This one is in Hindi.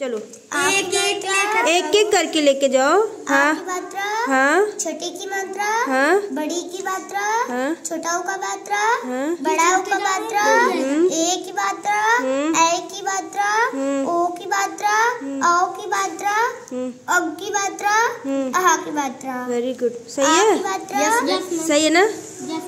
चलो एक एक एक करके लेके जाओ हाँ हाँ छोटे की मात्रा हाँ बड़ी की मात्रा हाँ छोटाओं का मात्रा हाँ बड़ाओं का मात्रा हम्म। ए की मात्रा ए हम्म। की मात्रा हम्म। ओ की मात्रा औ की मात्रा अब की मात्रा अहा की मात्रा वेरी गुड सही है सही है ना